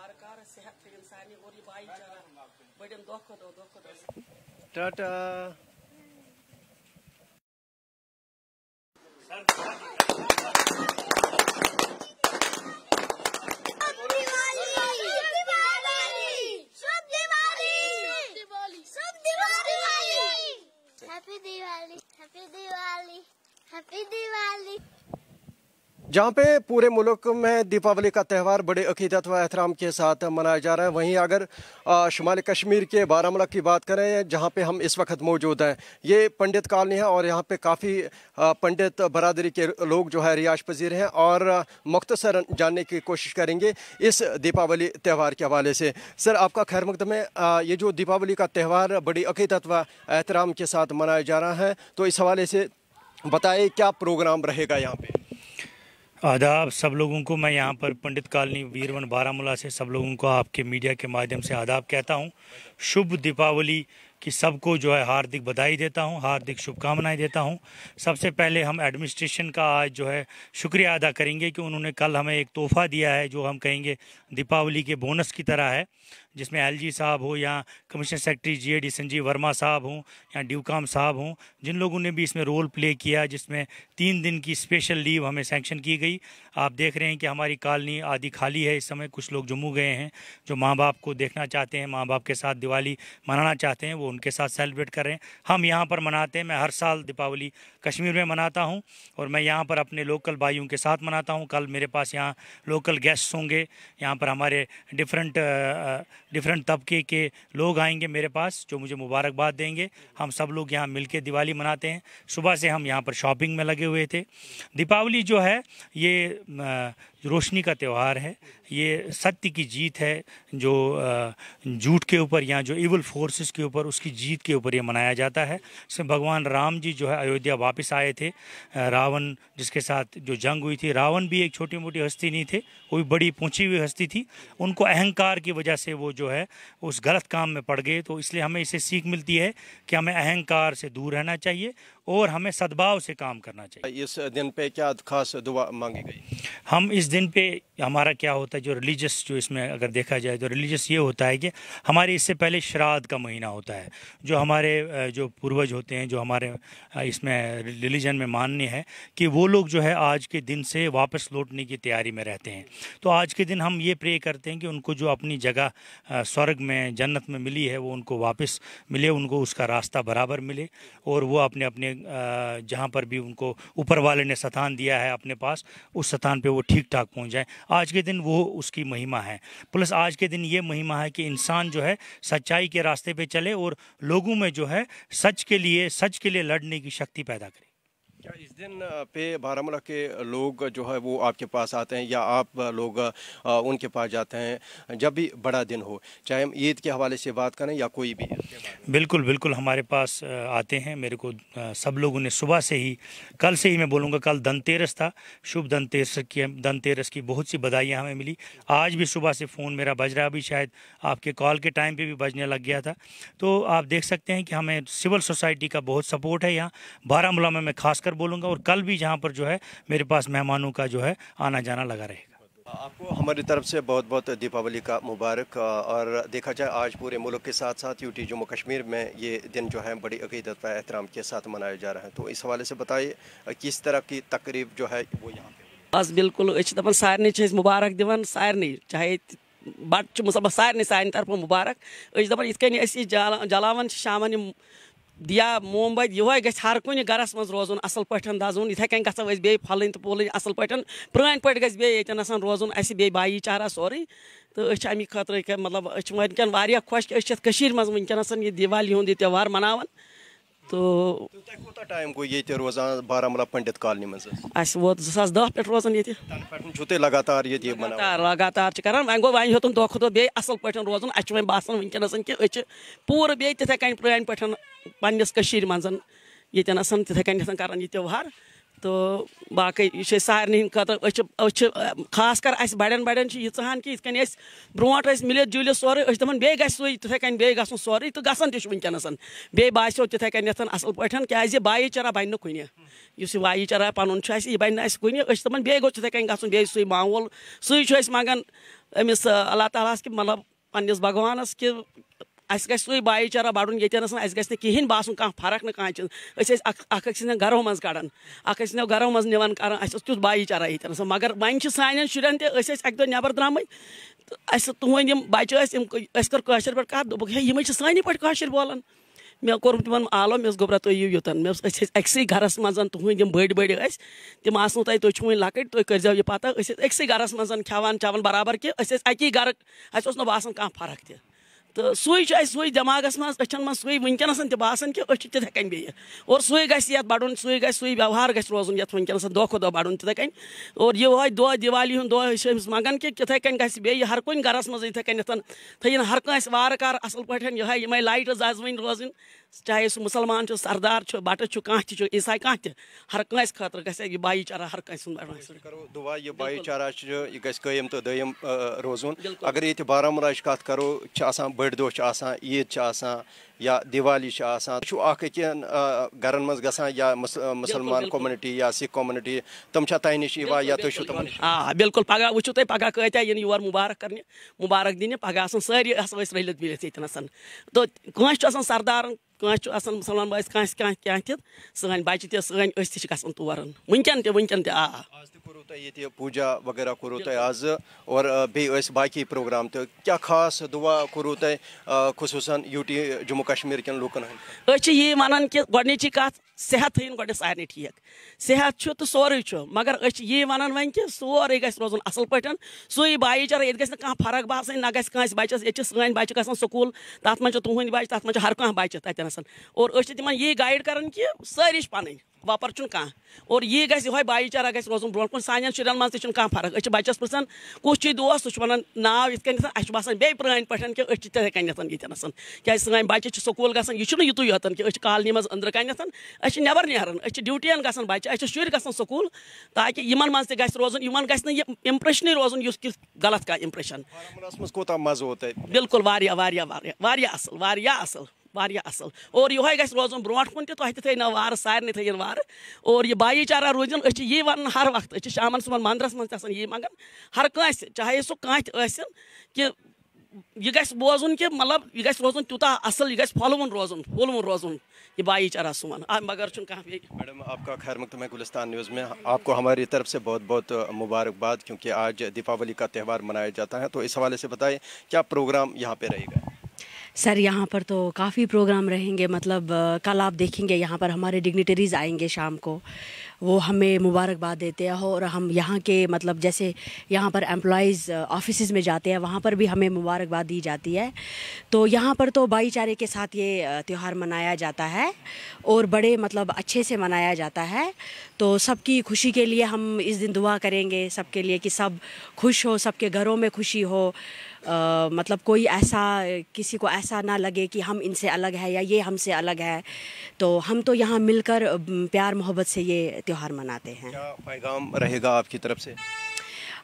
harkar sehat fil insani ori bai jara badem dokko do dokko do tata Happy Diwali! Happy Diwali! Happy Diwali! जहाँ पे पूरे मुल्क में दीपावली का त्यौहार बड़े अकीदत व एहतराम के साथ मनाया जा रहा है वहीं अगर शुमाल कश्मीर के बारामूला की बात करें जहाँ पे हम इस वक्त मौजूद हैं ये पंडित कॉलोनी है और यहाँ पे काफ़ी पंडित बरदरी के लोग जो है रियाज पजीर हैं और मुख्तसर जानने की कोशिश करेंगे इस दीपावली त्यौहार के हवाले से सर आपका खैर मकदम है ये जो दीपावली का त्यौहार बड़ी अकीदत व एहतराम के साथ मनाया जा रहा है तो इस हवाले से बताए क्या प्रोग्राम रहेगा यहाँ पर आदाब सब लोगों को मैं यहाँ पर पंडित कालनी वीरवन बारामूला से सब लोगों को आपके मीडिया के माध्यम से आदाब कहता हूँ शुभ दीपावली की सबको जो है हार्दिक बधाई देता हूँ हार्दिक शुभकामनाएं देता हूँ सबसे पहले हम एडमिनिस्ट्रेशन का आज जो है शुक्रिया अदा करेंगे कि उन्होंने कल हमें एक तोहफ़ा दिया है जो हम कहेंगे दीपावली के बोनस की तरह है जिसमें एलजी साहब हो या commissioner secretary G D Sanjeev Verma साहब हों या ड्यूकाम साहब हों जिन लोगों ने भी इसमें रोल प्ले किया जिसमें तीन दिन की स्पेशल लीव हमें सेंक्शन की गई आप देख रहे हैं कि हमारी कॉलोनी आधी खाली है इस समय कुछ लोग जम्मू गए हैं जो माँ बाप को देखना चाहते हैं माँ बाप के साथ दिवाली मनाना चाहते हैं वो उनके साथ सेलिब्रेट कर रहे हैं हम यहाँ पर मनाते हैं मैं हर साल दीपावली कश्मीर में मनाता हूँ और मैं यहाँ पर अपने लोकल भाइयों के साथ मनाता हूँ कल मेरे पास यहाँ लोकल गेस्ट्स होंगे यहाँ पर हमारे डिफरेंट डिफरेंट तबके के लोग आएंगे मेरे पास जो मुझे मुबारकबाद देंगे हम सब लोग यहाँ मिल दिवाली मनाते हैं सुबह से हम यहाँ पर शॉपिंग में लगे हुए थे दीपावली जो है ये रोशनी का त्यौहार है ये सत्य की जीत है जो झूठ के ऊपर या जो इवल फोर्सेस के ऊपर उसकी जीत के ऊपर ये मनाया जाता है इसमें भगवान राम जी जो है अयोध्या वापस आए थे रावण जिसके साथ जो जंग हुई थी रावण भी एक छोटी मोटी हस्ती नहीं थे वो भी बड़ी पहुँची हुई हस्ती थी उनको अहंकार की वजह से वो जो है उस गलत काम में पड़ गए तो इसलिए हमें इसे सीख मिलती है कि हमें अहंकार से दूर रहना चाहिए और हमें सद्भाव से काम करना चाहिए इस दिन पे क्या खास दुआ मांगी गई हम इस दिन पे हमारा क्या होता है जो रिलीजियस जो इसमें अगर देखा जाए तो रिलीजियस ये होता है कि हमारे इससे पहले श्राद्ध का महीना होता है जो हमारे जो पूर्वज होते हैं जो हमारे इसमें रिलीजन में मान्य है कि वो लोग जो है आज के दिन से वापस लौटने की तैयारी में रहते हैं तो आज के दिन हम ये प्रे करते हैं कि उनको जो अपनी जगह स्वर्ग में जन्नत में मिली है वो उनको वापस मिले उनको उसका रास्ता बराबर मिले और वो अपने अपने जहाँ पर भी उनको ऊपर वाले ने स्थान दिया है अपने पास उस स्थान पे वो ठीक ठाक पहुँच जाए आज के दिन वो उसकी महिमा है प्लस आज के दिन ये महिमा है कि इंसान जो है सच्चाई के रास्ते पे चले और लोगों में जो है सच के लिए सच के लिए लड़ने की शक्ति पैदा करे क्या इस दिन पे बारामूला के लोग जो है वो आपके पास आते हैं या आप लोग उनके पास जाते हैं जब भी बड़ा दिन हो चाहे हम ईद के हवाले से बात करें या कोई भी बिल्कुल बिल्कुल हमारे पास आते हैं मेरे को सब लोगों ने सुबह से ही कल से ही मैं बोलूँगा कल धनतेरस था शुभ धनतेरस की धनतेरस की बहुत सी बधाइयाँ हमें मिली आज भी सुबह से फ़ोन मेरा बज रहा अभी शायद आपके कॉल के टाइम पर भी बजने लग गया था तो आप देख सकते हैं कि हमें सिविल सोसाइटी का बहुत सपोर्ट है यहाँ बारामूला में मैं खासकर बोलूँगा और कल भी जहाँ पर जो है मेरे पास मेहमानों का जो है आना जाना लगा रहेगा आपको हमारी तरफ से बहुत बहुत दीपावली का मुबारक और देखा जाए आज पूरे मुल्क के साथ साथ यूटी जम्मू कश्मीर में ये दिन जो है बड़ी अकीदत व एहतराम के साथ मनाया जा रहा है तो इस हवाले से बताइए किस तरह की तकरीब जो है वो यहाँ बस बिल्कुल दपान सारे मुबारक दिवन सारे चाहे बट मुसलमान सारे सान तरफ मुबारक दपान इतने जलावान शाम दिया मोमबत यो ग हर कुन गरस मज रोजन असल पे दजन इथे तो तो मतलब कन गो बे फलन असल पे पुरान पे गे बेटन रोजन अस भाई चारा सोरे तो अमी खतर मतलब वन खुश कि मज वनस यह दिवाली हूं त्यौहार मनान तो टाइम गो ये रोजान बारामूला पंडित कॉलोनी मे वो जो सस दह पे रोजान ये लगातार ये लगातार लगातार करान वो गो वह दोह दह दोह असल पे रोजन अच्छे वो बसान वनकन कि पूरे बे तिथे कन पुरान पे पन्नस मन ये तिथे कन कर त्यौहार तो बाकी यह सारे खतर खास कर अस बड़न बड़न यूहान कि ये ब्रोट मिलित जुलित सोरे दपान बे गे तो सू बे गु सोरे तो गन तुनकस बे बो तिथे तो कन असल पे क्या बाई चरा बन कुन इस वाई चरा पन यह बन कुन दपान बे गो तिथे तो बे सू माहौल सू मंगान अम्स अल्लाह ताल के मतलब पन्नस भगवानस कि अस गु भाई चारा ये अस गि कहें बासन कह फर्क ना कह सद गरों मं कड़ान अखो गरों मं निवान कर तुथ भाई ये मगर वन सान शुन तक अक दो नबर द्राम तुंद बच्चे कर पे कह दोपक हे यम सानी पे बोलान मे कोर तिम आलो मे गोबरा तुम यू यूतन मे अक्स गरस मं तुद बड़ बड़ तुम आसो तुम तुम वो लकट तुम कर पता अक्स गरस मं खान चवान बराबर कि अके गर अस ना बसान कह फर्क तक तो सु सु दमागस मज अचन मज सु वनकस तान कि अथ हेकान बे और सु गे बढ़ सु गे सु व्यवहार गे रोजन ये वनकस दह खो दह बढ़ तथे कन और ये दह दिवाली हूँ दह मंगान कि तथे कन गे हर कुन गरस मज इत कन थन हर वार कार असल पे ये ये लाइट आज वन रोजन चाहे सह मुसलमान सरदार बट कह तसाई कह तर कंस खतर गे यह भाई चारा हर करो दुआ यह तो दम रोजन अगर ये बारामूला कत करो बड़ बड़ दह ईद या दिवाली अकन गरन मज ग या मुसलमान कम्युनिटी या सिख कम्युनिटी तम तह नश या तुम आ बिल्कुल पगह वो तुम पगह कत्या इन योर मुबारक कर मुबारक दिन पगह सारी रलत मिलत ये तो सर्दार कٲنٛसہِ چھُ آسان مُسلمان بٲیِس کٲنٛسہِ کانٛہہ کینٛہہ تہِ سٲنۍ بَچہِ تہِ سٲنۍ أسۍ تہِ چھِ گژھان تور وٕنکٮ۪ن تہِ وٕنکٮ۪ن تہِ آ آز تہِ کوٚروٕ تۄہہِ ییٚتہِ پوٗجا وغیرہ کوٚروٕ تۄہہِ آزٕ اور بیٚیہِ ٲسۍ باقٕے پرٛوگرام تہِ کیٛاہ خاص دُعا کوٚروٕ تۄہہِ خصوٗصاً یوٗ ٹی جموں کشمیٖر کٮ۪ن لُکَن ہٕنٛدۍ أسۍ چھِ یی وَنان کہِ گۄڈنِچی کَتھ صحت تھٲیِن گۄڈٕ سارنٕے ٹھیٖک صحت چھُ تہٕ سورُے چھُ مگر أسۍ چھِ یی وَنان وۄنۍ کہِ سورُے گژھِ روزُن اَصٕل پٲٹھۍ سُے بایی چارٕ ییٚتہِ گژھِ نہٕ کانٛہہ فرق باسٕنۍ نہ گژھِ کٲنٛسہِ بَچَس ییٚتہِ چھِ سٲنۍ بَچہِ گژھان سکوٗل تَتھ منٛز چھِ تُہُنٛد بَچہِ تَتھ منٛز چھِ ہر کانٛہہ بَچہِ تَتٮ۪ن और तिम ये गाइड कर कि सारी पन वपर कह और यह गो भाई चारा गो रोजन ब्रो कुन सान शुन मं कह फर्क बचस पृन कुछ दोस सह वन नाव इत कह बसान बे पुरान पे कि तिथे कन यन क्या सान बच्चे सकूल ग यह युत योतन कि कॉलनी मं अंदर कन नबर नहरान ड्यूटियन ग बच्चे शुर ग सकूल ताकि इन मं ग रोजन इन ग इम्प्रेशन रोजन गलत कह इम्प्रेशन बिल्कुल असल असल और यह ग रोज ब्रोट कुन वार सारे थे वार और यह भाई चारा रोज यी वन हर वक्त शाम सुबह मंदरस मन यी मंगन हर कंस चाहे सो कह तो कि यह गोज कि मतलब यह ग रोजन तूत असल यह गलव रोजन फुलव रोज यह भाई चारा सोन मगर मैडम आपका खैर मकदम है गुलस्तान न्यूज़ में आपको हमारी तरफ से बहुत बहुत मुबारकबाद क्योंकि आज दीपावली का त्यौहार मनाया जाता है तो इस हवाले से बताएं क्या प्रोग्राम यहाँ पर रहेगा सर यहाँ पर तो काफ़ी प्रोग्राम रहेंगे मतलब कल आप देखेंगे यहाँ पर हमारे डिग्निटरीज़ आएंगे शाम को वो हमें मुबारकबाद देते हैं और हम यहाँ के मतलब जैसे यहाँ पर एम्प्लॉयज़ ऑफिस में जाते हैं वहाँ पर भी हमें मुबारकबाद दी जाती है तो यहाँ पर तो भाईचारे के साथ ये त्यौहार मनाया जाता है और बड़े मतलब अच्छे से मनाया जाता है तो सबकी खुशी के लिए हम इस दिन दुआ करेंगे सबके लिए कि सब खुश हो सबके घरों में खुशी हो आ, मतलब कोई ऐसा किसी को ऐसा ना लगे कि हम इनसे अलग है या ये हमसे अलग है तो हम तो यहाँ मिलकर प्यार मोहब्बत से ये त्यौहार मनाते हैं क्या पैगाम रहेगा आपकी तरफ से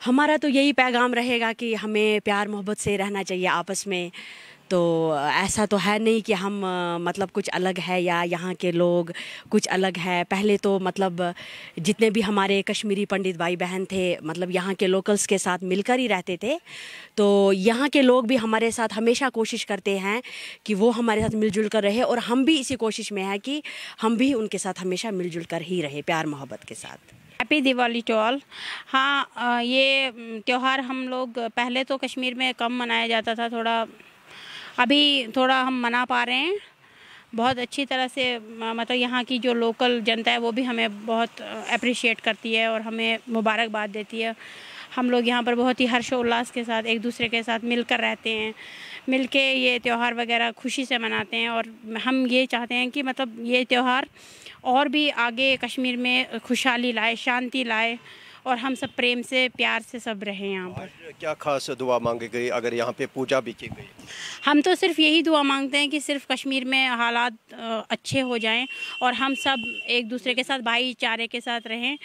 हमारा तो यही पैगाम रहेगा कि हमें प्यार मोहब्बत से रहना चाहिए आपस में तो ऐसा तो है नहीं कि हम मतलब कुछ अलग है या यहाँ के लोग कुछ अलग है पहले तो मतलब जितने भी हमारे कश्मीरी पंडित भाई बहन थे मतलब यहाँ के लोकल्स के साथ मिलकर ही रहते थे तो यहाँ के लोग भी हमारे साथ हमेशा कोशिश करते हैं कि वो हमारे साथ मिलजुल कर रहे और हम भी इसी कोशिश में हैं कि हम भी उनके साथ हमेशा मिलजुल कर ही रहे प्यार मोहब्बत के साथ हैप्पी दिवाली टू ऑल हाँ ये त्यौहार हम लोग पहले तो कश्मीर में कम मनाया जाता था थोड़ा अभी थोड़ा हम मना पा रहे हैं बहुत अच्छी तरह से मतलब यहाँ की जो लोकल जनता है वो भी हमें बहुत अप्रिशिएट करती है और हमें मुबारकबाद देती है हम लोग यहाँ पर बहुत ही हर्षोल्लास के साथ एक दूसरे के साथ मिलकर रहते हैं मिल के ये त्यौहार वगैरह खुशी से मनाते हैं और हम ये चाहते हैं कि मतलब ये त्यौहार और भी आगे कश्मीर में खुशहाली लाए शांति लाए और हम सब प्रेम से प्यार से सब रहे यहाँ पर क्या खास दुआ मांगी गई अगर यहाँ पे पूजा भी की गई हम तो सिर्फ यही दुआ मांगते हैं कि सिर्फ कश्मीर में हालात अच्छे हो जाएं और हम सब एक दूसरे के साथ भाईचारे के साथ रहें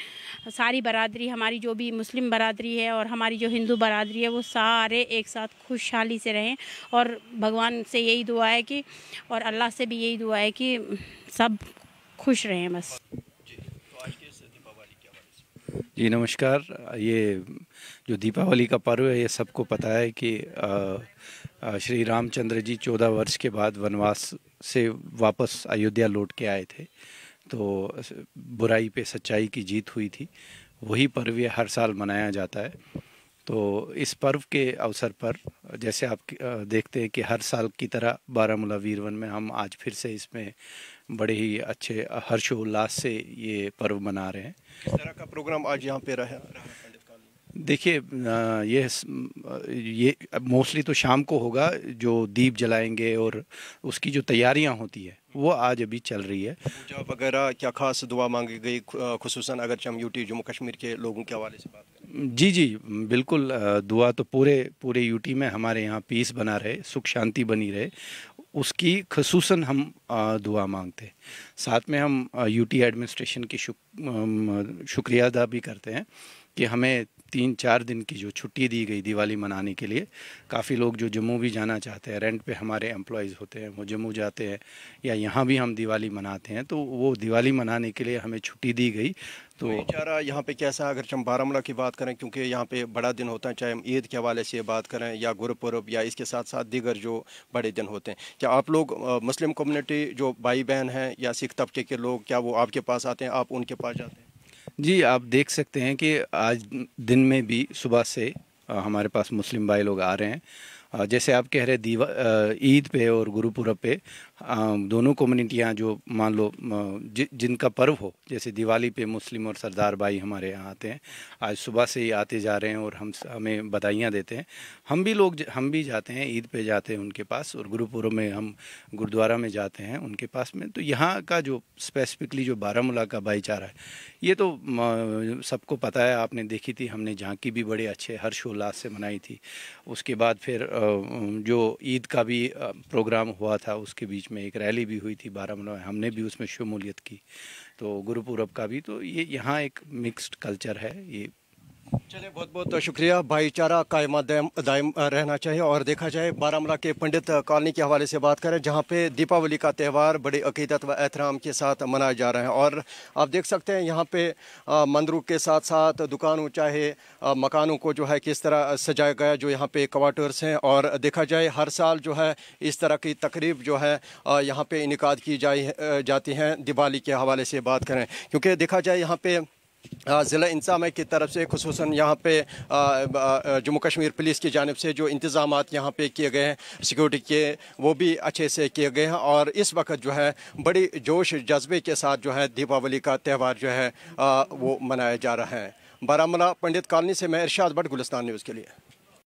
सारी बरादरी हमारी जो भी मुस्लिम बरादरी है और हमारी जो हिंदू बरादरी है वो सारे एक साथ खुशहाली से रहें और भगवान से यही दुआ है कि और अल्लाह से भी यही दुआ है कि सब खुश रहें बस जी नमस्कार ये जो दीपावली का पर्व है ये सबको पता है कि आ, आ, श्री रामचंद्र जी चौदह वर्ष के बाद वनवास से वापस अयोध्या लौट के आए थे तो बुराई पे सच्चाई की जीत हुई थी वही पर्व ये हर साल मनाया जाता है तो इस पर्व के अवसर पर जैसे आप देखते हैं कि हर साल की तरह बारामूला वीरवन में हम आज फिर से इसमें बड़े ही अच्छे हर्षोल्लास से ये पर्व मना रहे हैं इस तरह का प्रोग्राम आज यहाँ पे रहा देखिए ये ये मोस्टली तो शाम को होगा जो दीप जलाएंगे और उसकी जो तैयारियां होती है वो आज अभी चल रही है पूजा वगैरह क्या खास दुआ मांगी गई खसूस अगर चम यूटी जम्मू कश्मीर के लोगों के हवाले से बात करें जी जी बिल्कुल दुआ तो पूरे पूरे यूटी में हमारे यहाँ पीस बना रहे सुख शांति बनी रहे उसकी खसूस हम दुआ मांगते हैं साथ में हम यूटी एडमिनिस्ट्रेशन की शुक, शुक्रिया अदा भी करते हैं कि हमें तीन चार दिन की जो छुट्टी दी गई दिवाली मनाने के लिए काफ़ी लोग जो जम्मू भी जाना चाहते हैं रेंट पे हमारे एम्प्लॉयज़ होते हैं वो जम्मू जाते हैं या यहाँ भी हम दिवाली मनाते हैं तो वो दिवाली मनाने के लिए हमें छुट्टी दी गई तो बेचारा तो यहाँ पे कैसा है अगर हम बारामूला की बात करें क्योंकि यहाँ पे बड़ा दिन होता है चाहे हम ईद के हवाले से बात करें या गुरपुरब या इसके साथ साथ दीगर जो बड़े दिन होते हैं क्या आप लोग मुस्लिम कम्युनिटी जो भाई बहन हैं या सिख तबके के लोग क्या वो आपके पास आते हैं आप उनके पास जाते हैं जी आप देख सकते हैं कि आज दिन में भी सुबह से हमारे पास मुस्लिम भाई लोग आ रहे हैं जैसे आप कह रहे दीवा ईद पे और गुरुपुरब पे दोनों कम्युनिटियाँ जो मान लो जि, जिनका पर्व हो जैसे दिवाली पे मुस्लिम और सरदार भाई हमारे यहाँ आते हैं आज सुबह से ही आते जा रहे हैं और हम हमें बधाइयाँ देते हैं हम भी लोग हम भी जाते हैं ईद पे जाते हैं उनके पास और गुरुपुरब में हम गुरुद्वारा में जाते हैं उनके पास में तो यहाँ का जो स्पेसिफिकली जो बारामूला का भाईचारा है ये तो सबको पता है आपने देखी थी हमने झांकी भी बड़े अच्छे हर्षोल्लास से मनाई थी उसके बाद फिर जो ईद का भी प्रोग्राम हुआ था उसके बीच में एक रैली भी हुई थी बारामूला में हमने भी उसमें शमूलियत की तो गुरुपूरब का भी तो ये यहाँ एक मिक्स्ड कल्चर है ये चलिए बहुत बहुत शुक्रिया भाईचारा कायमा दायम, दायम रहना चाहिए और देखा जाए बारामला के पंडित कॉलोनी के हवाले से बात करें जहां पे दीपावली का त्यौहार बड़े अकीदत व एहतराम के साथ मनाया जा रहा है और आप देख सकते हैं यहां पे मंदिरों के साथ साथ दुकानों चाहे मकानों को जो है किस तरह सजाया गया जो यहाँ पे क्वार्टर्स हैं और देखा जाए हर साल जो है इस तरह की तकरीब जो है यहाँ पर इनका की जाती हैं दिवाली के हवाले से बात करें क्योंकि देखा जाए यहाँ पर ज़िला इंतजाम की तरफ से खसूस यहाँ पे जम्मू कश्मीर पुलिस की जानब से जो इंतज़ाम यहाँ पे किए गए हैं सिक्योरिटी के वो भी अच्छे से किए गए हैं और इस वक्त जो है बड़ी जोश जज्बे के साथ जो है दीपावली का त्यौहार जो है वो मनाया जा रहा है बारामूला पंडित कॉलोनी से मैं इर्शाद भट्ट गुलस्तान न्यूज़ के लिए